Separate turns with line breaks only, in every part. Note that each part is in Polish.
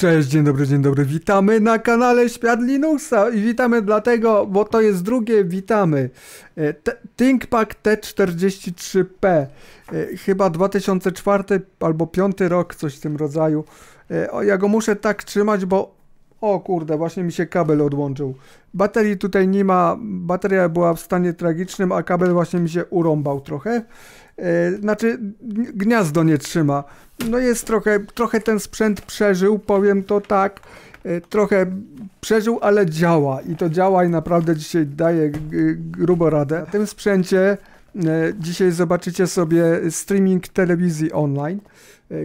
Cześć, dzień dobry, dzień dobry. Witamy na kanale Świat Linuxa i witamy dlatego, bo to jest drugie witamy. E, T ThinkPad T43P, e, chyba 2004 albo 5 rok, coś w tym rodzaju. E, o, ja go muszę tak trzymać, bo o kurde, właśnie mi się kabel odłączył. Baterii tutaj nie ma, bateria była w stanie tragicznym, a kabel właśnie mi się urąbał trochę. E, znaczy gniazdo nie trzyma. No jest trochę, trochę ten sprzęt przeżył, powiem to tak. E, trochę przeżył, ale działa i to działa i naprawdę dzisiaj daje grubo radę. W tym sprzęcie e, dzisiaj zobaczycie sobie streaming telewizji online,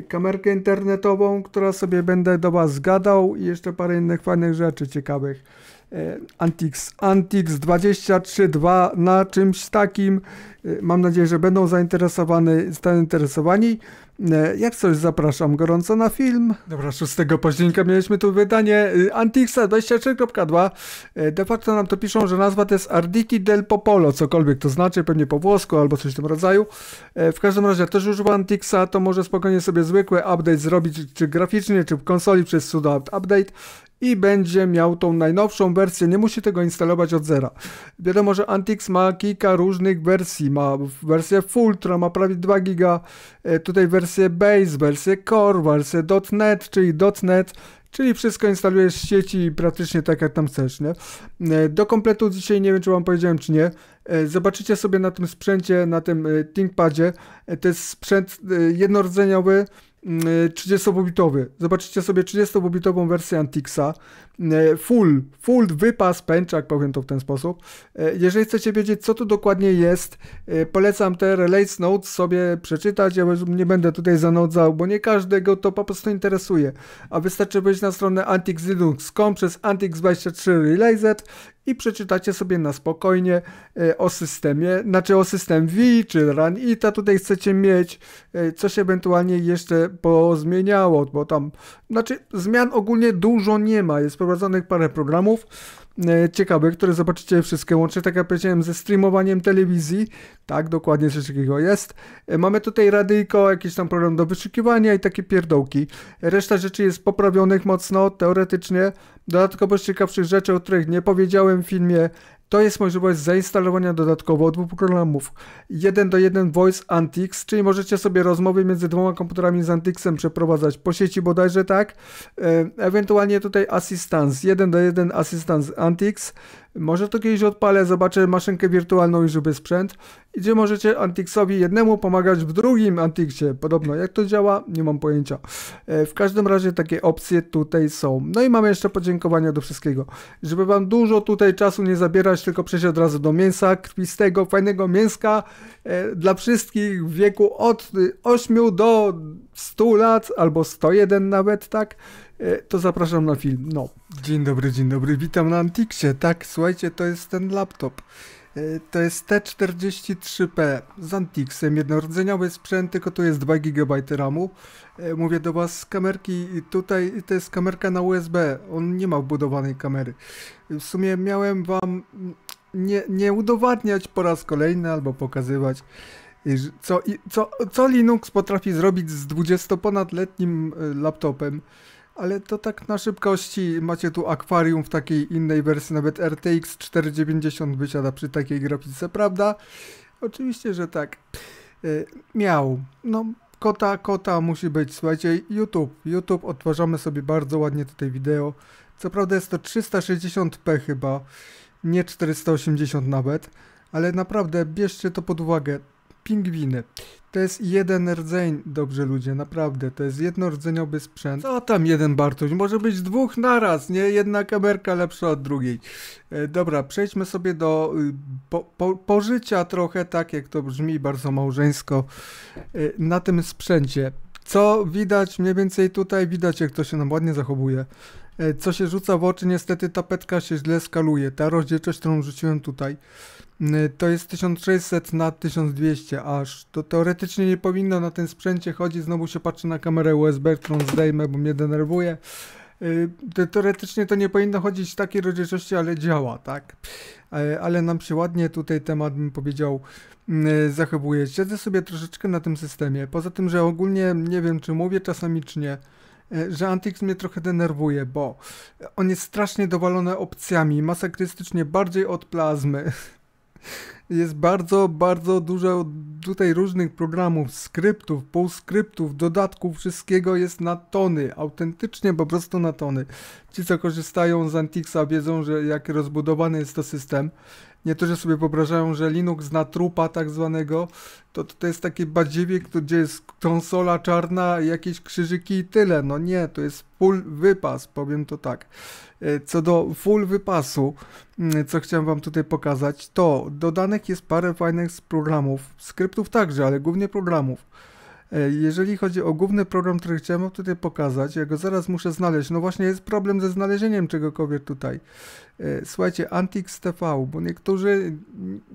kamerkę internetową, która sobie będę do Was gadał i jeszcze parę innych fajnych rzeczy ciekawych. E, Antix. Antix 23.2 na czymś takim. E, mam nadzieję, że będą zainteresowani, zainteresowani. E, jak coś zapraszam gorąco na film. Dobra, 6 października mieliśmy tu wydanie Antixa 23.2. De facto nam to piszą, że nazwa to jest Arditi del Popolo, cokolwiek to znaczy, pewnie po włosku albo coś w tym rodzaju. W każdym razie też używa Antixa, to może spokojnie sobie zwykły update zrobić, czy graficznie, czy w konsoli przez sudo update i będzie miał tą najnowszą wersję, nie musi tego instalować od zera. Wiadomo, że Antix ma kilka różnych wersji, ma wersję Fultra, ma prawie 2 giga, e, tutaj wersję Base, wersję Core, wersję .NET, czyli .NET Czyli wszystko instalujesz z sieci praktycznie tak jak tam chcesz, nie? E, do kompletu dzisiaj nie wiem czy wam powiedziałem czy nie. E, zobaczycie sobie na tym sprzęcie, na tym ThinkPadzie. To jest sprzęt jednorodzeniowy, 30 bitowy Zobaczycie sobie 30 bitową wersję Antixa. E, full, full wypas pęczak, powiem to w ten sposób. E, jeżeli chcecie wiedzieć, co to dokładnie jest, e, polecam te Relates Notes sobie przeczytać. Ja nie będę tutaj zanudzał, bo nie każdego to po prostu interesuje. A wystarczy wejść na stronę antixlinux.com przez antix23 relayset i przeczytacie sobie na spokojnie e, o systemie, znaczy o system V czy run ta tutaj chcecie mieć, e, coś ewentualnie jeszcze pozmieniało, bo tam, znaczy zmian ogólnie dużo nie ma, jest prowadzonych parę programów, E, ciekawe, które zobaczycie wszystkie łącznie, tak jak powiedziałem, ze streamowaniem telewizji. Tak, dokładnie coś takiego jest. E, mamy tutaj radyjko, jakiś tam program do wyszukiwania i takie pierdołki. Reszta rzeczy jest poprawionych mocno, teoretycznie. Dodatkowo z ciekawszych rzeczy, o których nie powiedziałem w filmie, to jest możliwość zainstalowania dodatkowo dwóch programów. Jeden do jeden Voice Antix, czyli możecie sobie rozmowy między dwoma komputerami z Antixem przeprowadzać po sieci bodajże tak. E, ewentualnie tutaj Assistance, jeden do jeden Assistance Antix może to kiedyś odpalę, zobaczę maszynkę wirtualną i żeby sprzęt, gdzie możecie Antixowi jednemu pomagać w drugim Antixie. Podobno jak to działa, nie mam pojęcia. E, w każdym razie takie opcje tutaj są. No i mamy jeszcze podziękowania do wszystkiego. Żeby wam dużo tutaj czasu nie zabierać, tylko przejść od razu do mięsa krwistego, fajnego mięska e, dla wszystkich w wieku od 8 do 100 lat albo 101 nawet, tak? E, to zapraszam na film. No, dzień dobry, dzień dobry, witam na Antiksie. Tak, słuchajcie, to jest ten laptop. E, to jest T43P z Antixem, jednorodzeniowy sprzęt, tylko tu jest 2 GB RAMu. E, mówię do Was z kamerki, tutaj to jest kamerka na USB, on nie ma wbudowanej kamery. W sumie miałem Wam nie, nie udowadniać po raz kolejny albo pokazywać, co, co, co Linux potrafi zrobić z 20-ponadletnim laptopem. Ale to tak na szybkości macie tu akwarium w takiej innej wersji, nawet RTX 490 wysiada przy takiej grafice, prawda? Oczywiście, że tak. E, miał. No, kota, kota musi być. Słuchajcie, YouTube. YouTube odtwarzamy sobie bardzo ładnie tutaj wideo. Co prawda jest to 360p chyba, nie 480 nawet, ale naprawdę bierzcie to pod uwagę pingwiny. To jest jeden rdzeń, dobrze ludzie, naprawdę, to jest jednorodzeniowy sprzęt. Co tam jeden Bartuś, może być dwóch naraz, nie? Jedna kamerka lepsza od drugiej. E, dobra, przejdźmy sobie do y, po, po, pożycia trochę, tak jak to brzmi bardzo małżeńsko, y, na tym sprzęcie. Co widać mniej więcej tutaj, widać jak to się nam ładnie zachowuje. E, co się rzuca w oczy, niestety tapetka się źle skaluje, ta rozdzielczość, którą rzuciłem tutaj. Mm, y, to jest 1600 na 1200 aż. To teoretycznie nie powinno na tym sprzęcie chodzić. Znowu się patrzę na kamerę USB, którą zdejmę, bo mnie denerwuje. Y, teoretycznie to nie powinno chodzić w takiej rozdzielczości, ale działa, tak? E, ale nam się ładnie tutaj temat, bym powiedział, mm, y, zachowuje. Siedzę sobie troszeczkę na tym systemie. Poza tym, że ogólnie nie wiem, czy mówię czasami, czy nie e, że Antix mnie trochę denerwuje, bo on jest strasznie dowalony opcjami, masakrystycznie bardziej od plazmy. Jest bardzo, bardzo dużo tutaj różnych programów, skryptów, półskryptów, dodatków, wszystkiego jest na tony, autentycznie po prostu na tony. Ci, co korzystają z Antixa wiedzą, że jak rozbudowany jest to system, niektórzy sobie wyobrażają, że Linux zna trupa tak zwanego, to, to jest takie badziewie, gdzie jest konsola czarna, jakieś krzyżyki i tyle. No nie, to jest full wypas, powiem to tak. E, co do full wypasu, mm, co chciałem Wam tutaj pokazać, to dodanych jest parę fajnych z programów, skryptów także, ale głównie programów E, jeżeli chodzi o główny program, który chciałem tutaj pokazać, ja go zaraz muszę znaleźć. No właśnie jest problem ze znalezieniem czegokolwiek tutaj. E, słuchajcie, Antix TV, bo niektórzy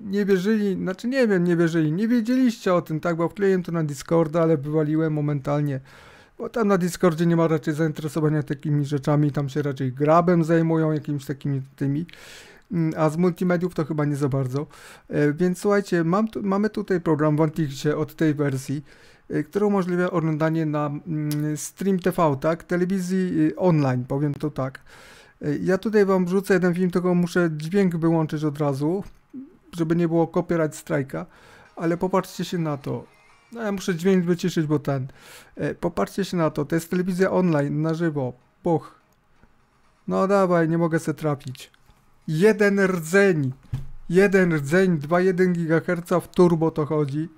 nie wierzyli, znaczy nie wiem, nie wierzyli, nie wiedzieliście o tym, tak, bo wkleiłem to na Discorda, ale wywaliłem momentalnie bo tam na Discordzie nie ma raczej zainteresowania takimi rzeczami, tam się raczej grabem zajmują, jakimiś takimi tymi. Mm, a z multimediów to chyba nie za bardzo. E, więc słuchajcie, mam tu, mamy tutaj program OneClickShare od tej wersji, e, który umożliwia oglądanie na mm, Stream TV, tak? Telewizji e, online, powiem to tak. Ja tutaj wam wrzucę jeden film, tylko muszę dźwięk wyłączyć od razu, żeby nie było copyright strajka, ale popatrzcie się na to. No ja muszę dźwięk wyciszyć, bo ten. Popatrzcie się na to, to jest telewizja online, na żywo. Puch. No dawaj, nie mogę se trafić jeden rdzeń, jeden rdzeń, 2,1 GHz w turbo to chodzi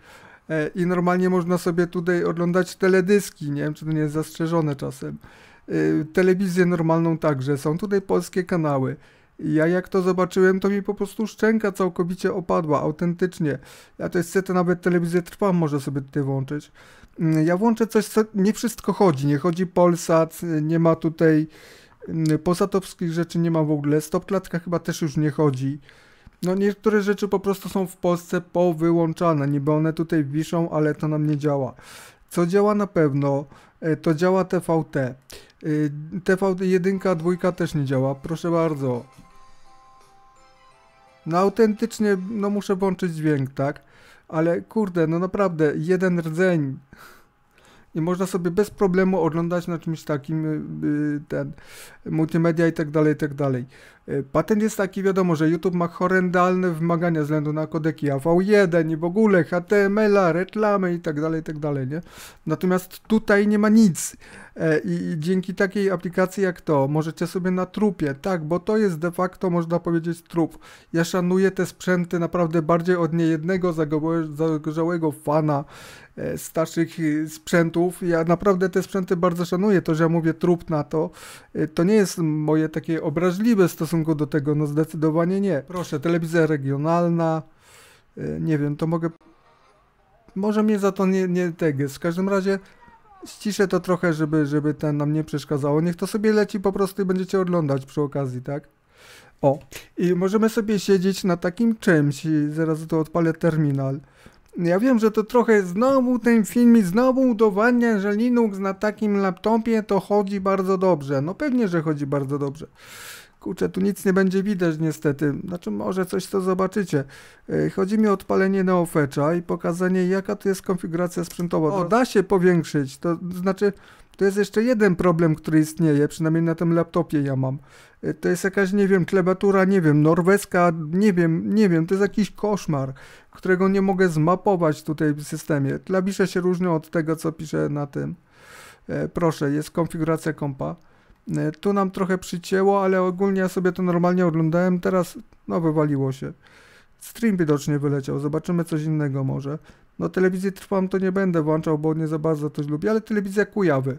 e, i normalnie można sobie tutaj oglądać teledyski, nie wiem czy to nie jest zastrzeżone czasem, e, telewizję normalną także, są tutaj polskie kanały. Ja jak to zobaczyłem, to mi po prostu szczęka całkowicie opadła, autentycznie. Ja to jest to nawet telewizję trwam, może sobie tutaj włączyć. Mm, ja włączę coś, co nie wszystko chodzi. Nie chodzi Polsat, nie ma tutaj Posatowskich rzeczy nie ma w ogóle. Stopklatka chyba też już nie chodzi. No niektóre rzeczy po prostu są w Polsce powyłączane. Niby one tutaj wiszą, ale to nam nie działa. Co działa na pewno, e, to działa TVT. TV1, e, dwójka też nie działa, proszę bardzo. No autentycznie, no muszę włączyć dźwięk, tak? Ale kurde, no naprawdę, jeden rdzeń i można sobie bez problemu oglądać na czymś takim y, y, ten, multimedia i tak dalej, i tak dalej. Y, patent jest taki, wiadomo, że YouTube ma horrendalne wymagania względu na kodeki AV1 i w ogóle HTML-a, reklamy i tak dalej, i tak dalej, nie? Natomiast tutaj nie ma nic e, i dzięki takiej aplikacji jak to możecie sobie na trupie, tak, bo to jest de facto, można powiedzieć, trup. Ja szanuję te sprzęty naprawdę bardziej od niejednego zagorzałego fana, E, starszych e, sprzętów. Ja naprawdę te sprzęty bardzo szanuję. To, że ja mówię trup na to, e, to nie jest moje takie obraźliwe w stosunku do tego. No zdecydowanie nie. Proszę, telewizja regionalna. Nie wiem, to mogę... Może mnie za to nie, nie tego. W każdym razie ściszę to trochę, żeby, żeby ten nam nie przeszkadzało. Niech to sobie leci po prostu i będziecie oglądać przy okazji, tak? O, i możemy sobie siedzieć na takim czymś. I zaraz tu odpalę terminal. Ja wiem, że to trochę znowu ten film i znowu udowadnia, że Linux na takim laptopie to chodzi bardzo dobrze. No pewnie, że chodzi bardzo dobrze. Kurczę, tu nic nie będzie widać niestety. Znaczy może coś to zobaczycie. E, chodzi mi o odpalenie Neofetcha i pokazanie jaka to jest konfiguracja sprzętowa. To da się powiększyć, to znaczy to jest jeszcze jeden problem, który istnieje, przynajmniej na tym laptopie ja mam. E, to jest jakaś, nie wiem, klebatura, nie wiem, norweska, nie wiem, nie wiem, to jest jakiś koszmar, którego nie mogę zmapować tutaj w systemie. Klawisze się różnią od tego, co piszę na tym. E, proszę, jest konfiguracja kompa. E, tu nam trochę przycięło, ale ogólnie ja sobie to normalnie oglądałem, teraz no wywaliło się. Stream widocznie wyleciał, zobaczymy coś innego może. No telewizję trwam to nie będę włączał, bo nie za bardzo coś lubię, ale telewizja Kujawy.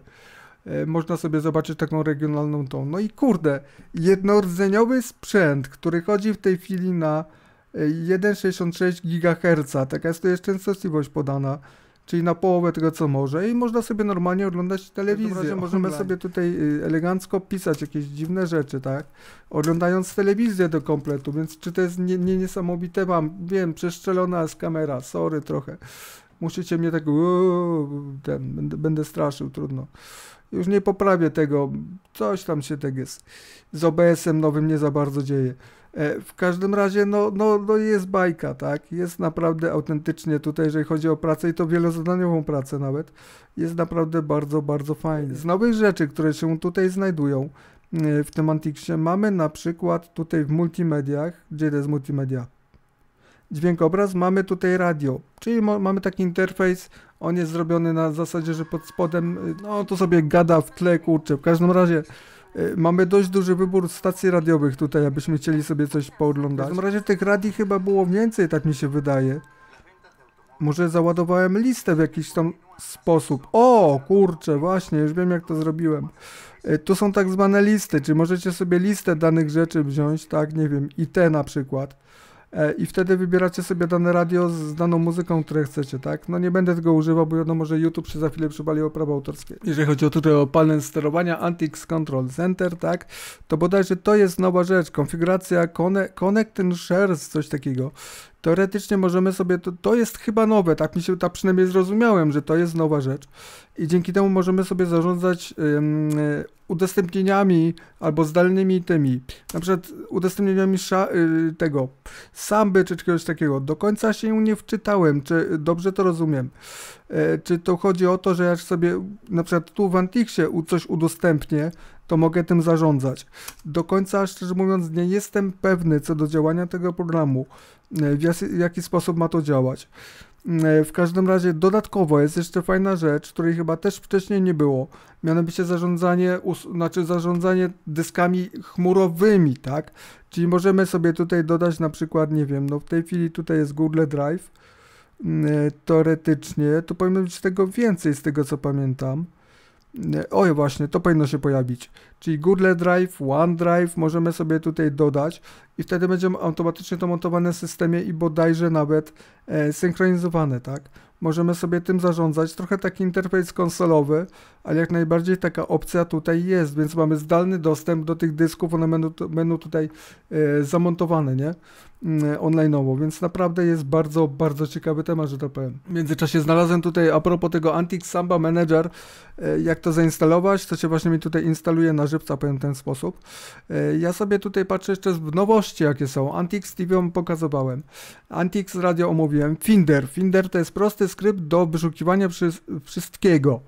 E, można sobie zobaczyć taką regionalną tą. No i kurde, jednordzeniowy sprzęt, który chodzi w tej chwili na 1,66 e, GHz, taka jest tu jeszcze częstotliwość podana czyli na połowę tego, co może i można sobie normalnie oglądać telewizję. W możemy online. sobie tutaj y, elegancko pisać jakieś dziwne rzeczy, tak? Oglądając telewizję do kompletu, więc czy to jest nie, nie niesamowite? Mam, wiem, przeszczelona jest kamera, sorry trochę. Musicie mnie tak, uuu, ten, będę, będę straszył, trudno. Już nie poprawię tego, coś tam się tak jest. Z OBS-em nowym nie za bardzo dzieje. E, w każdym razie, no, no, no jest bajka, tak? Jest naprawdę autentycznie tutaj, jeżeli chodzi o pracę i to wielozadaniową pracę nawet, jest naprawdę bardzo, bardzo fajnie. Z nowych rzeczy, które się tutaj znajdują e, w tym Antiksie, mamy na przykład tutaj w multimediach, gdzie to jest multimedia? Dźwięk, obraz, mamy tutaj radio, czyli mamy taki interfejs, on jest zrobiony na zasadzie, że pod spodem, e, no to sobie gada w tle, kurczę, w każdym razie Y, mamy dość duży wybór stacji radiowych tutaj, abyśmy chcieli sobie coś pooglądać. W każdym razie tych radii chyba było więcej, tak mi się wydaje. Może załadowałem listę w jakiś tam sposób. O, kurczę, właśnie, już wiem jak to zrobiłem. Y, tu są tak zwane listy, czy możecie sobie listę danych rzeczy wziąć, tak, nie wiem, i te na przykład. E, i wtedy wybieracie sobie dane radio z daną muzyką, które chcecie, tak? No nie będę tego używał, bo wiadomo, że YouTube się za chwilę przywalił o prawo autorskie. Jeżeli chodzi o tutaj o panel sterowania Antix Control Center, tak? To bodajże to jest nowa rzecz, konfiguracja connect, and Shares, coś takiego teoretycznie możemy sobie, to, to jest chyba nowe, tak mi się, ta przynajmniej zrozumiałem, że to jest nowa rzecz i dzięki temu możemy sobie zarządzać um, udostępnieniami albo zdalnymi tymi, na przykład udostępnieniami y, tego samby czy czegoś takiego. Do końca się nie wczytałem, czy dobrze to rozumiem. E, czy to chodzi o to, że ja sobie na przykład tu w Antixie coś udostępnię, to mogę tym zarządzać. Do końca, szczerze mówiąc, nie jestem pewny co do działania tego programu, e, w jaki sposób ma to działać. E, w każdym razie dodatkowo jest jeszcze fajna rzecz, której chyba też wcześniej nie było, mianowicie zarządzanie, znaczy zarządzanie dyskami chmurowymi, tak? Czyli możemy sobie tutaj dodać na przykład, nie wiem, no w tej chwili tutaj jest Google Drive, mm, e, teoretycznie, to powinno być tego więcej z tego co pamiętam. Oj, właśnie, to powinno się pojawić. Czyli Google Drive, OneDrive możemy sobie tutaj dodać i wtedy będziemy automatycznie to montowane w systemie i bodajże nawet e, synchronizowane, tak? Możemy sobie tym zarządzać. Trochę taki interfejs konsolowy, ale jak najbardziej taka opcja tutaj jest, więc mamy zdalny dostęp do tych dysków, one będą, będą tutaj e, zamontowane, nie? Mm, onlineowo, więc naprawdę jest bardzo, bardzo ciekawy temat, że to powiem. W międzyczasie znalazłem tutaj, a propos tego Antic Samba Manager, e, jak to zainstalować, to się właśnie mi tutaj instaluje na żywca, powiem w ten sposób. E, ja sobie tutaj patrzę jeszcze w nowości, jakie są. Antix TV pokazywałem, Antix Radio omówiłem, Finder. Finder to jest prosty skrypt do wyszukiwania wszystkiego.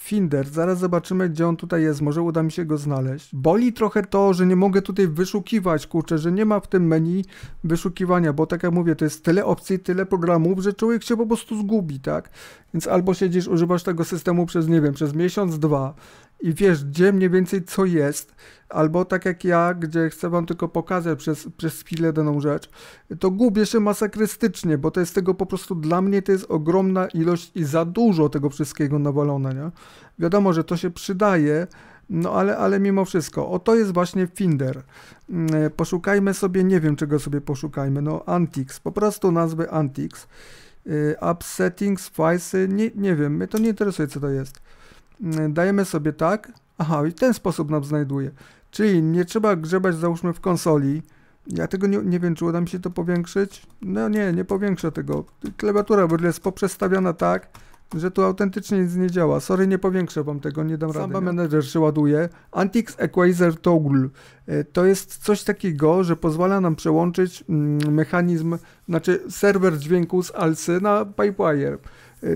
Finder. Zaraz zobaczymy, gdzie on tutaj jest. Może uda mi się go znaleźć. Boli trochę to, że nie mogę tutaj wyszukiwać, kurczę, że nie ma w tym menu wyszukiwania, bo tak jak mówię, to jest tyle opcji, tyle programów, że człowiek się po prostu zgubi, tak? Więc albo siedzisz, używasz tego systemu przez, nie wiem, przez miesiąc, dwa i wiesz, gdzie mniej więcej co jest, albo tak jak ja, gdzie chcę wam tylko pokazać przez, przez chwilę daną rzecz, to gubię się masakrystycznie, bo to jest tego po prostu dla mnie to jest ogromna ilość i za dużo tego wszystkiego nawalone, nie? Wiadomo, że to się przydaje, no ale, ale mimo wszystko, o to jest właśnie Finder. Mm, e, poszukajmy sobie, nie wiem czego sobie poszukajmy, no Antix, po prostu nazwy Antix. E, Upsettings, Files, nie, nie wiem, mnie to nie interesuje co to jest. Mm, dajemy sobie tak, aha, i ten sposób nam znajduje. Czyli nie trzeba grzebać załóżmy w konsoli, ja tego nie, nie wiem, czy uda mi się to powiększyć. No nie, nie powiększę tego. Klawiatura w ogóle jest poprzestawiona tak, że tu autentycznie nic nie działa. Sorry, nie powiększę wam tego, nie dam Samba rady. Samba Manager się ładuje. Antix Equalizer Toggle e, to jest coś takiego, że pozwala nam przełączyć mm, mechanizm, znaczy serwer dźwięku z Alsy na Pipewire.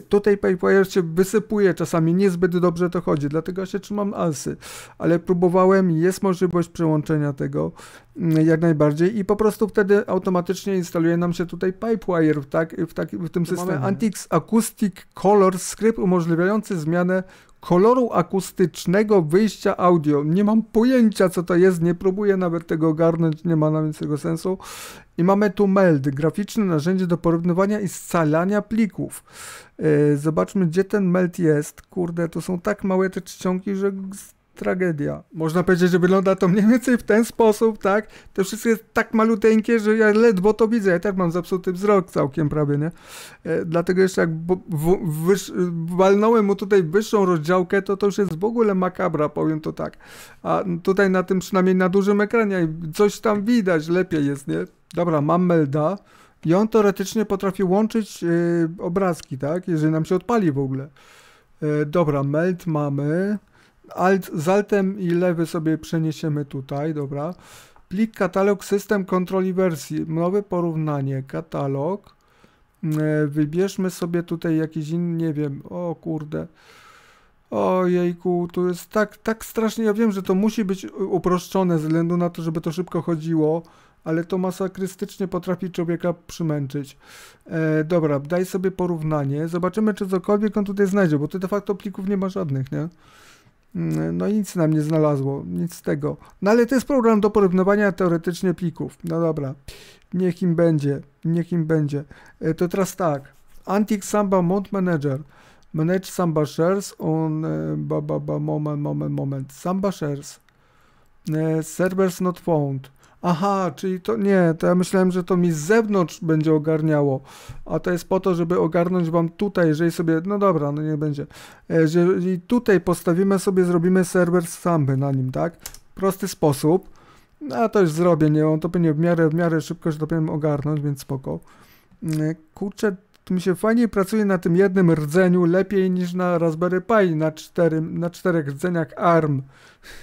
Tutaj PayPlayer się wysypuje czasami, niezbyt dobrze to chodzi, dlatego się trzymam alsy, ale próbowałem, jest możliwość przełączenia tego mm, jak najbardziej i po prostu wtedy automatycznie instaluje nam się tutaj PipeWire w, tak, w, tak, w tym systemie. Antix Acoustic Color Script umożliwiający zmianę koloru akustycznego wyjścia audio. Nie mam pojęcia, co to jest, nie próbuję nawet tego ogarnąć, nie ma na tego sensu. I mamy tu MELD, graficzne narzędzie do porównywania i scalania plików. Yy, zobaczmy, gdzie ten MELD jest. Kurde, to są tak małe te czcionki, że tragedia. Można powiedzieć, że wygląda to mniej więcej w ten sposób, tak? To wszystko jest tak maluteńkie, że ja ledwo to widzę. Ja tak mam zepsuty wzrok całkiem prawie, nie? E, dlatego jeszcze jak w walnąłem mu tutaj wyższą rozdziałkę, to to już jest w ogóle makabra, powiem to tak. A tutaj na tym, przynajmniej na dużym ekranie, coś tam widać, lepiej jest, nie? Dobra, mam melda. I on teoretycznie potrafi łączyć y, obrazki, tak? Jeżeli nam się odpali w ogóle. E, dobra, meld mamy. Alt z altem i lewy sobie przeniesiemy tutaj, dobra. Plik katalog system kontroli wersji. Nowe porównanie, katalog. E, wybierzmy sobie tutaj jakiś inny, nie wiem, o kurde. Ojejku, tu jest tak, tak strasznie, ja wiem, że to musi być uproszczone ze względu na to, żeby to szybko chodziło, ale to masakrystycznie potrafi człowieka przymęczyć. E, dobra, daj sobie porównanie, zobaczymy, czy cokolwiek on tutaj znajdzie, bo ty de facto plików nie ma żadnych, nie? Mm, no i nic nam nie znalazło, nic z tego. No ale to jest program do porównywania teoretycznie plików. No dobra, niech im będzie, niech im będzie. E, to teraz tak, Antic Samba Mount Manager. Manage Samba Shares on, e, ba, ba, ba, moment, moment, moment, Samba Shares. E, servers not found. Aha, czyli to nie, to ja myślałem, że to mi z zewnątrz będzie ogarniało, a to jest po to, żeby ogarnąć wam tutaj, jeżeli sobie, no dobra, no nie będzie, e, jeżeli tutaj postawimy sobie, zrobimy serwer samby na nim, tak, prosty sposób, no, a to już zrobię, nie, on to pewnie w miarę, w miarę szybko, że to powinien ogarnąć, więc spoko. Mm, e, kurczę, tu mi się fajniej pracuje na tym jednym rdzeniu, lepiej niż na Raspberry Pi na, cztery, na czterech rdzeniach ARM.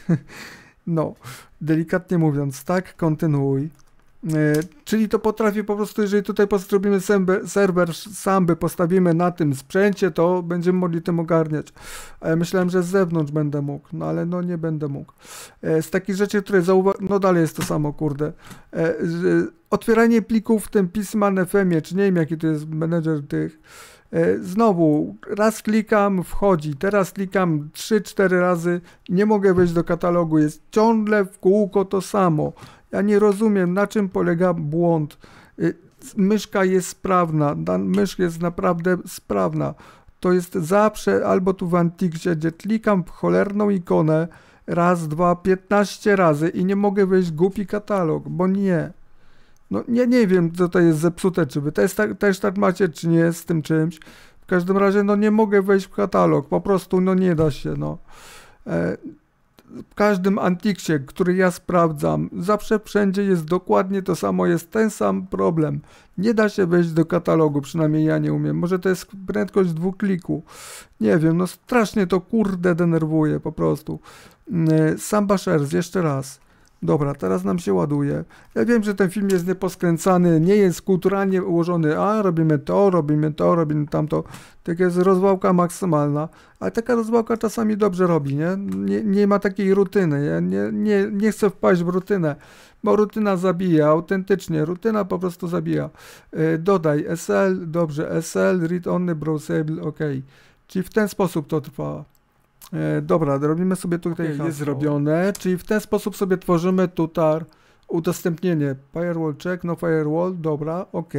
No, delikatnie mówiąc, tak? Kontynuuj. E, czyli to potrafi po prostu, jeżeli tutaj zrobimy serwer sam, by postawimy na tym sprzęcie, to będziemy mogli tym ogarniać. Myślałem, że z zewnątrz będę mógł, no ale no nie będę mógł. E, z takich rzeczy, które zauważyłem, no dalej jest to samo, kurde. E, otwieranie plików w tym pisma fm czy nie wiem jaki to jest menedżer tych E, znowu, raz klikam, wchodzi, teraz klikam 3-4 razy, nie mogę wejść do katalogu, jest ciągle w kółko to samo. Ja nie rozumiem, na czym polega błąd. E, myszka jest sprawna, mysz jest naprawdę sprawna. To jest zawsze albo tu w Antiksie, gdzie klikam w cholerną ikonę raz, dwa, piętnaście razy i nie mogę wejść głupi katalog, bo nie. No nie, nie wiem, co to jest zepsute, czy wy też tak, też tak macie, czy nie, z tym czymś. W każdym razie, no nie mogę wejść w katalog, po prostu, no nie da się, no. E, w każdym antiksie, który ja sprawdzam, zawsze wszędzie jest dokładnie to samo, jest ten sam problem. Nie da się wejść do katalogu, przynajmniej ja nie umiem. Może to jest prędkość dwóch kliku. Nie wiem, no strasznie to kurde denerwuje po prostu. Mm, e, Samba Shares, jeszcze raz. Dobra, teraz nam się ładuje. Ja wiem, że ten film jest nieposkręcany, nie jest kulturalnie ułożony. A, robimy to, robimy to, robimy tamto. Tak jest rozwałka maksymalna. Ale taka rozwałka czasami dobrze robi, nie? Nie, nie ma takiej rutyny. Ja nie, nie, nie chcę wpaść w rutynę, bo rutyna zabija, autentycznie. Rutyna po prostu zabija. Yy, dodaj SL, dobrze, SL, read only, browsable, ok. Czyli w ten sposób to trwa. E, dobra, robimy sobie tutaj, okay, jest zrobione, czyli w ten sposób sobie tworzymy tutaj udostępnienie. Firewall check, no firewall, dobra, ok.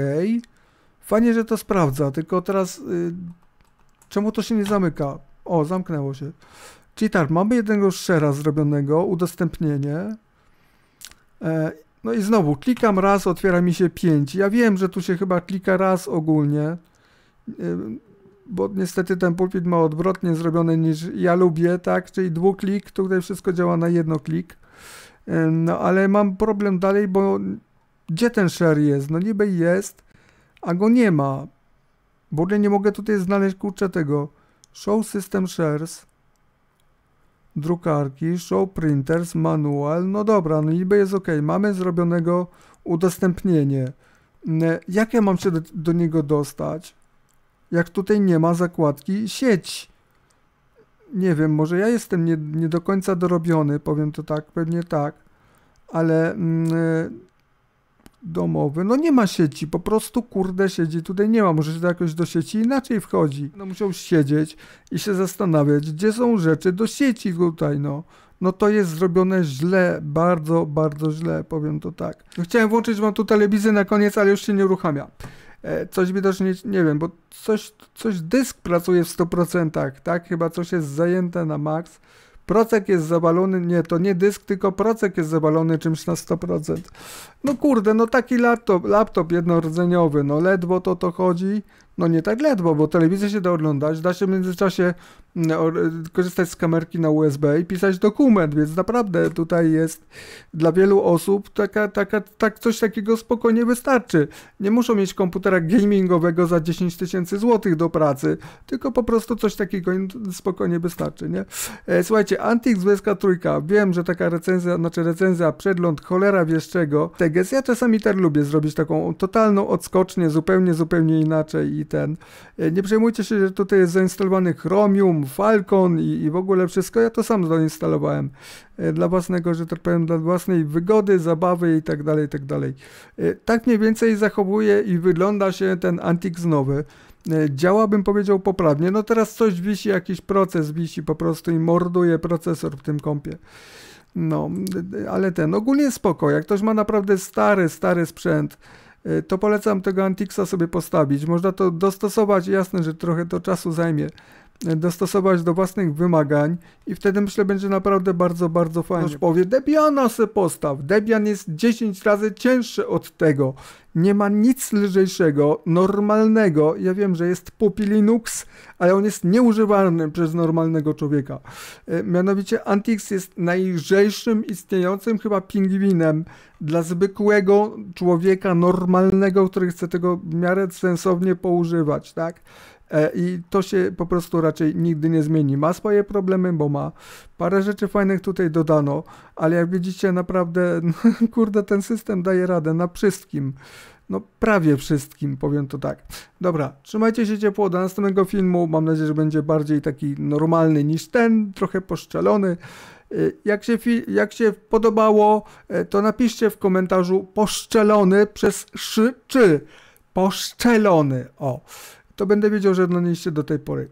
Fajnie, że to sprawdza, tylko teraz y, czemu to się nie zamyka? O, zamknęło się. Czyli tak, mamy jednego share'a zrobionego, udostępnienie. E, no i znowu, klikam raz, otwiera mi się 5. Ja wiem, że tu się chyba klika raz ogólnie. Y, bo niestety ten pulpit ma odwrotnie zrobiony niż ja lubię, tak? Czyli dwuklik, tutaj wszystko działa na jedno klik. No ale mam problem dalej, bo gdzie ten share jest? No niby jest, a go nie ma. Bo nie mogę tutaj znaleźć kurczę tego. Show system shares, drukarki, show printers, manual. No dobra, no niby jest ok. Mamy zrobionego udostępnienie. Jak ja mam się do, do niego dostać? jak tutaj nie ma zakładki sieć. Nie wiem, może ja jestem nie, nie do końca dorobiony, powiem to tak, pewnie tak, ale mm, e, domowy, no nie ma sieci, po prostu kurde siedzi, tutaj nie ma, może się to jakoś do sieci inaczej wchodzi. No musiał siedzieć i się zastanawiać, gdzie są rzeczy do sieci tutaj, no. No to jest zrobione źle, bardzo, bardzo źle, powiem to tak. Chciałem włączyć wam tu telewizję na koniec, ale już się nie uruchamia. E, coś widocznie, nie wiem, bo coś, coś dysk pracuje w 100%, tak? Chyba coś jest zajęte na maks. Procek jest zawalony, nie, to nie dysk, tylko procek jest zawalony czymś na 100%. No kurde, no taki laptop, laptop jednorodzeniowy, no ledwo to to chodzi. No nie tak ledwo, bo telewizję się da oglądać, da się w międzyczasie no, korzystać z kamerki na USB i pisać dokument, więc naprawdę tutaj jest dla wielu osób taka, taka, tak, coś takiego spokojnie wystarczy. Nie muszą mieć komputera gamingowego za 10 tysięcy złotych do pracy, tylko po prostu coś takiego spokojnie wystarczy, nie? E, słuchajcie, Antik Złeska Trójka. Wiem, że taka recenzja, znaczy recenzja, przegląd cholera wiesz czego. Teges, ja czasami też lubię zrobić taką totalną odskocznię, zupełnie, zupełnie inaczej i ten. E, nie przejmujcie się, że tutaj jest zainstalowany Chromium, Falcon i, i w ogóle wszystko. Ja to sam zainstalowałem e, dla własnego, że tak powiem, dla własnej wygody, zabawy i tak dalej, i tak dalej. E, tak mniej więcej zachowuje i wygląda się ten Antix nowy e, działa, bym powiedział, poprawnie. No teraz coś wisi, jakiś proces wisi po prostu i morduje procesor w tym kompie. No, ale ten, ogólnie spoko, jak ktoś ma naprawdę stary, stary sprzęt, to polecam tego Antixa sobie postawić. Można to dostosować, jasne, że trochę to czasu zajmie, dostosować do własnych wymagań i wtedy myślę, będzie naprawdę bardzo, bardzo fajnie. Ktoś powie, Debiana se postaw. Debian jest 10 razy cięższy od tego. Nie ma nic lżejszego, normalnego. Ja wiem, że jest pupi Linux, ale on jest nieużywalny przez normalnego człowieka. E, mianowicie Antix jest najlżejszym istniejącym chyba pingwinem dla zwykłego człowieka normalnego, który chce tego w miarę sensownie poużywać, tak? E, i to się po prostu raczej nigdy nie zmieni. Ma swoje problemy, bo ma parę rzeczy fajnych tutaj dodano, ale jak widzicie naprawdę, no, kurde, ten system daje radę na wszystkim. No prawie wszystkim, powiem to tak. Dobra, trzymajcie się ciepło do następnego filmu. Mam nadzieję, że będzie bardziej taki normalny niż ten, trochę poszczelony. E, jak się, jak się podobało, e, to napiszcie w komentarzu poszczelony przez szy czy. Poszczelony, o to będę wiedział, że odnaleźliście do tej pory.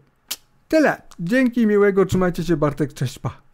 Tyle. Dzięki, miłego, trzymajcie się, Bartek, cześć, pa.